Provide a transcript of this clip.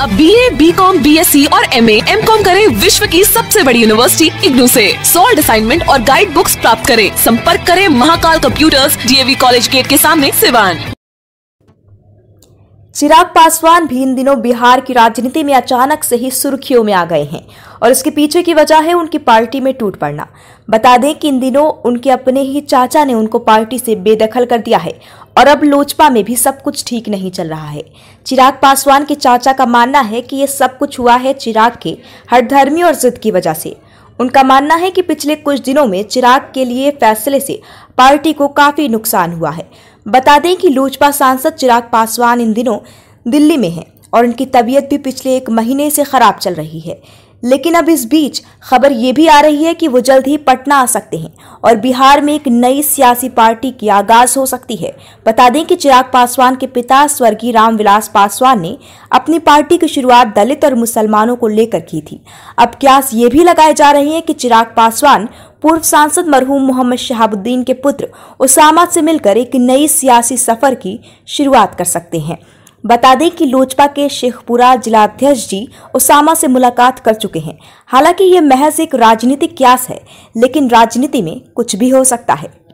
अब B A B Com B S C और M A M com करे विश्व की सबसे बड़ी यूनिवर्सिटी इग्नू ऐसी सोल्ड असाइनमेंट और गाइड बुक्स प्राप्त करें संपर्क करें Mahakal computers DAV college gate के सामने सिवान चिराग पासवान भी इन दिनों बिहार की राजनीति में अचानक से ही सुर्खियों में आ गए हैं और इसके पीछे की वजह है उनकी पार्टी में टूट पड़ना बता दें कि इन दिनों उनके अपने ही चाचा ने उनको पार्टी से बेदखल कर दिया है और अब लोजपा में भी सब कुछ ठीक नहीं चल रहा है चिराग पासवान के चाचा का मानना है कि ये सब कुछ हुआ है चिराग के धर्मी और जिद की वजह से उनका मानना है कि पिछले कुछ दिनों में चिराग के लिए फैसले से पार्टी को काफी नुकसान हुआ है बता दें कि लोजपा सांसद चिराग पासवान इन दिनों दिल्ली में हैं और उनकी तबीयत भी पिछले एक महीने से खराब चल रही है लेकिन अब इस बीच खबर ये भी आ रही है कि वो जल्द ही पटना आ सकते हैं और बिहार में एक नई सियासी पार्टी की आगाज हो सकती है बता दें कि चिराग पासवान के पिता स्वर्गीय रामविलास पासवान ने अपनी पार्टी की शुरुआत दलित और मुसलमानों को लेकर की थी अब क्यास ये भी लगाए जा रहे हैं कि चिराग पासवान पूर्व सांसद मरहूम मोहम्मद शहाबुद्दीन के पुत्र उसामा से मिलकर एक नई सियासी सफर की शुरुआत कर सकते हैं बता दें कि लोजपा के शेखपुरा जिलाध्यक्ष जी उसामा से मुलाकात कर चुके हैं हालांकि ये महज एक राजनीतिक क्यास है लेकिन राजनीति में कुछ भी हो सकता है